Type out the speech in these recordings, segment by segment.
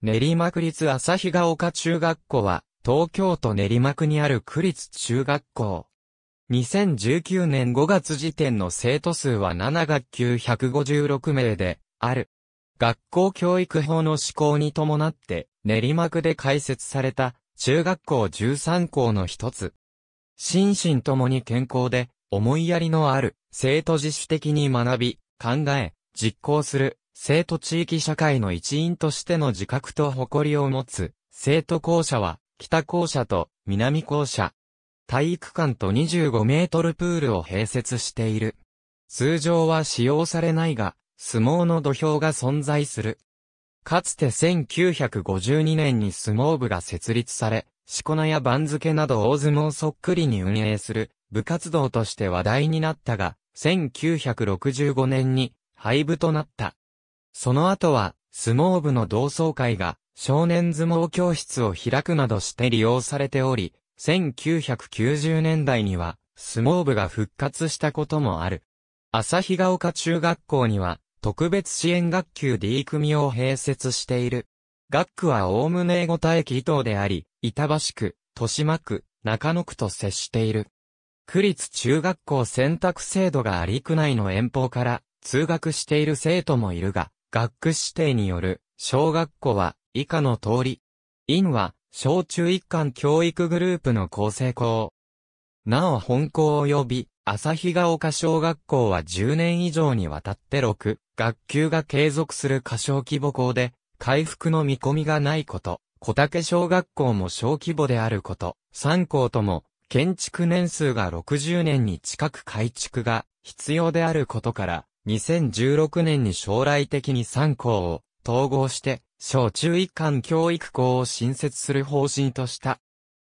練馬区立朝日ヶ丘中学校は、東京都練馬区にある区立中学校。2019年5月時点の生徒数は7学級156名で、ある。学校教育法の施行に伴って、練馬区で開設された、中学校13校の一つ。心身ともに健康で、思いやりのある、生徒自主的に学び、考え、実行する、生徒地域社会の一員としての自覚と誇りを持つ、生徒校舎は、北校舎と南校舎。体育館と25メートルプールを併設している。通常は使用されないが、相撲の土俵が存在する。かつて1952年に相撲部が設立され、しこ名や番付など大相撲そっくりに運営する部活動として話題になったが、1965年に廃部となった。その後は、相撲部の同窓会が、少年相撲教室を開くなどして利用されており、1990年代には、相撲部が復活したこともある。日ヶ丘中学校には、特別支援学級 D 組を併設している。学区はおおむね五対駅等であり、板橋区、豊島区、中野区と接している。区立中学校選択制度があり区内の遠方から通学している生徒もいるが、学区指定による小学校は以下の通り。院は小中一貫教育グループの構成校。なお本校及び日が丘小学校は10年以上にわたって6学級が継続する過小規模校で回復の見込みがないこと。小竹小学校も小規模であること。3校とも建築年数が60年に近く改築が必要であることから、2016年に将来的に3校を統合して、小中一貫教育校を新設する方針とした。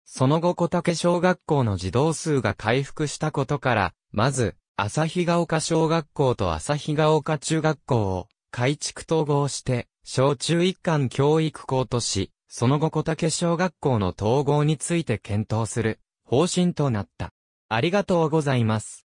その後小竹小学校の児童数が回復したことから、まず、旭ヶ丘小学校と旭ヶ丘中学校を改築統合して、小中一貫教育校とし、その後小竹小学校の統合について検討する方針となった。ありがとうございます。